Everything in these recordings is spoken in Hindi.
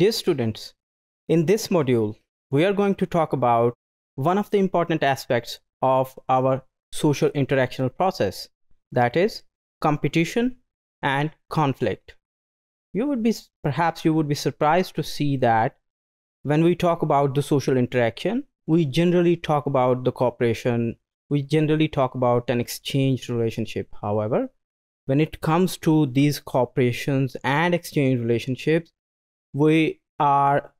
Dear students, in this module, we are going to talk about one of the important aspects of our social interactional process, that is competition and conflict. You would be, perhaps you would be surprised to see that when we talk about the social interaction, we generally talk about the cooperation, we generally talk about an exchange relationship. However, when it comes to these cooperations and exchange relationships, we are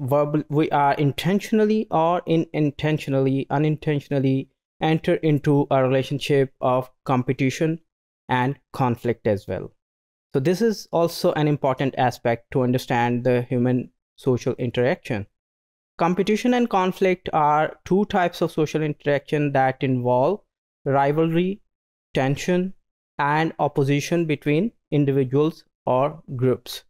verbal we are intentionally or unintentionally unintentionally enter into a relationship of competition and conflict as well so this is also an important aspect to understand the human social interaction competition and conflict are two types of social interaction that involve rivalry tension and opposition between individuals or groups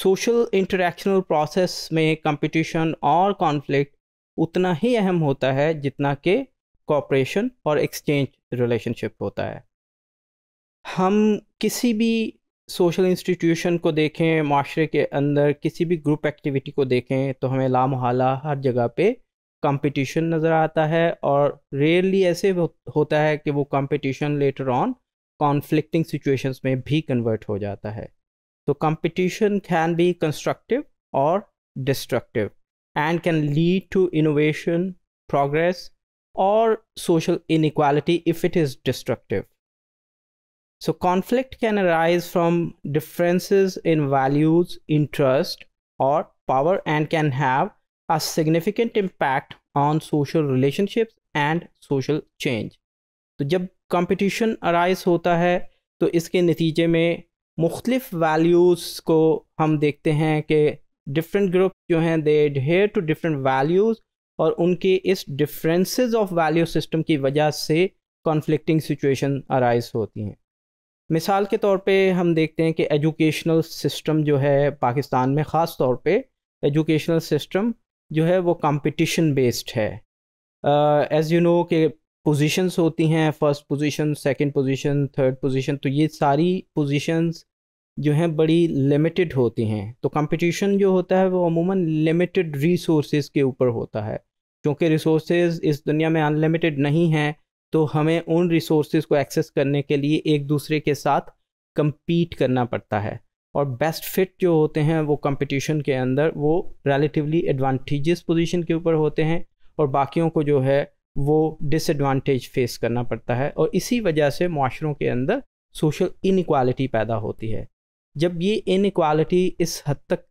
social interactional process में कंपटीशन और कॉन्फ्लिक्ट उतना ही अहम होता है जितना कि कॉपरेशन और एक्सचेंज रिलेशनशिप होता है हम किसी भी सोशल इंस्टीट्यूशन को देखें माशरे के अंदर किसी भी ग्रुप एक्टिविटी को देखें तो हमें लामहला हर जगह पे कंपटीशन नज़र आता है और रेयरली ऐसे होता है कि वो competition later on conflicting situations में भी कन्वर्ट हो जाता है So competition can be constructive or destructive and can lead to innovation, progress, or social inequality if it is destructive. So conflict can arise from differences in values, interest, or power and can have a significant impact on social relationships and social change. तो जब कंपटीशन अराइज होता है तो इसके नतीजे में मुख्तलिफ वैल्यूज़ को हम देखते हैं कि डिफरेंट ग्रुप जो हैं they adhere to different values और उनके इस डिफरेंसेस ऑफ वैल्यू सिस्टम की वजह से कॉन्फ्लिक्टिंग सिचुएशन अराइज होती हैं मिसाल के तौर पे हम देखते हैं कि एजुकेशनल सिस्टम जो है पाकिस्तान में ख़ास तौर पे एजुकेशनल सिस्टम जो है वो कंपटीशन बेस्ड है एज़ यू नो कि पोजीशंस होती हैं first position second position third position तो ये सारी पोजीशंस जो हैं बड़ी लिमिटेड होती हैं तो कंपटीशन जो होता है वो अमूमन लिमिटेड रिसोर्सेज के ऊपर होता है क्योंकि रिसोर्सेज इस दुनिया में अनलिमिटेड नहीं हैं तो हमें उन रिसोर्सेज को एक्सेस करने के लिए एक दूसरे के साथ कम्पीट करना पड़ता है और बेस्ट फिट जो होते हैं वो कंपटीशन के अंदर वो रिलेटिवली एडवांटेजेस पोजीशन के ऊपर होते हैं और बाकियों को जो है वो डिसएडवांटेज फेस करना पड़ता है और इसी वजह से माशरों के अंदर सोशल इनक्वालिटी पैदा होती है जब ये इनक्वालिटी इस हद तक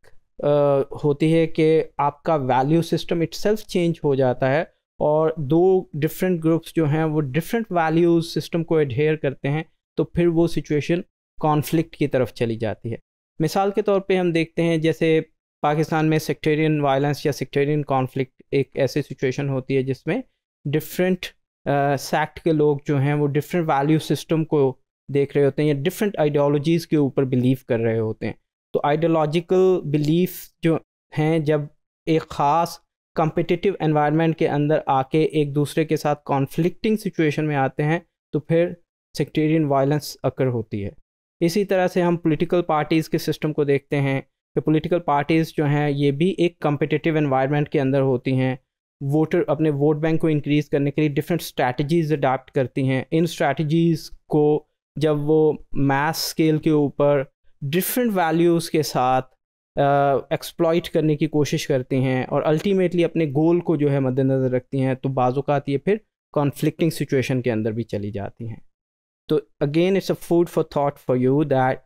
आ, होती है कि आपका वैल्यू सिस्टम इट चेंज हो जाता है और दो डिफरेंट ग्रुप्स जो हैं वो डिफरेंट वैल्यूज सिस्टम को एडहेयर करते हैं तो फिर वो सिचुएशन कॉन्फ्लिक्ट की तरफ चली जाती है मिसाल के तौर पे हम देखते हैं जैसे पाकिस्तान में सेक्टेरियन वायलेंस या सेक्टेरियन कॉन्फ्लिक्ट एक ऐसी सिचुएशन होती है जिसमें डिफरेंट सेक्ट के लोग जो हैं वो डिफरेंट वैल्यू सिस्टम को देख रहे होते हैं या डिफरेंट आइडियोलॉजीज़ के ऊपर बिलीव कर रहे होते हैं तो आइडियोलॉजिकल बिलीफ जो हैं जब एक ख़ास कम्पिटिटिव एनवायरनमेंट के अंदर आके एक दूसरे के साथ कॉन्फ्लिक्टिंग सिचुएशन में आते हैं तो फिर सेक्टेरियन वायलेंस अकर होती है इसी तरह से हम पॉलिटिकल पार्टीज़ के सिस्टम को देखते हैं कि पॉलिटिकल पार्टीज़ जो हैं ये भी एक कम्पिटिटिव एनवायरनमेंट के अंदर होती हैं वोटर अपने वोट बैंक को इंक्रीज़ करने के लिए डिफरेंट स्ट्रैटीज़ अडाप्ट करती हैं इन स्ट्रैटीज़ को जब वो मैथ स्केल के ऊपर डिफरेंट वैल्यूज़ के साथ एक्सप्लॉइट uh, करने की कोशिश करती हैं और अल्टीमेटली अपने गोल को जो है मद्देनज़र रखती हैं तो बाज़ात ये फिर कॉन्फ्लिक्टिंग सिचुएशन के अंदर भी चली जाती हैं तो again it's a food for thought for you that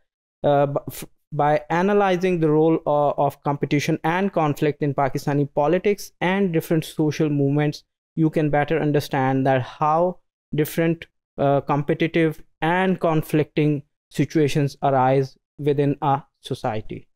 by analysing the role of competition and conflict in Pakistani politics and different social movements you can better understand that how different Uh, competitive and conflicting situations arise within a society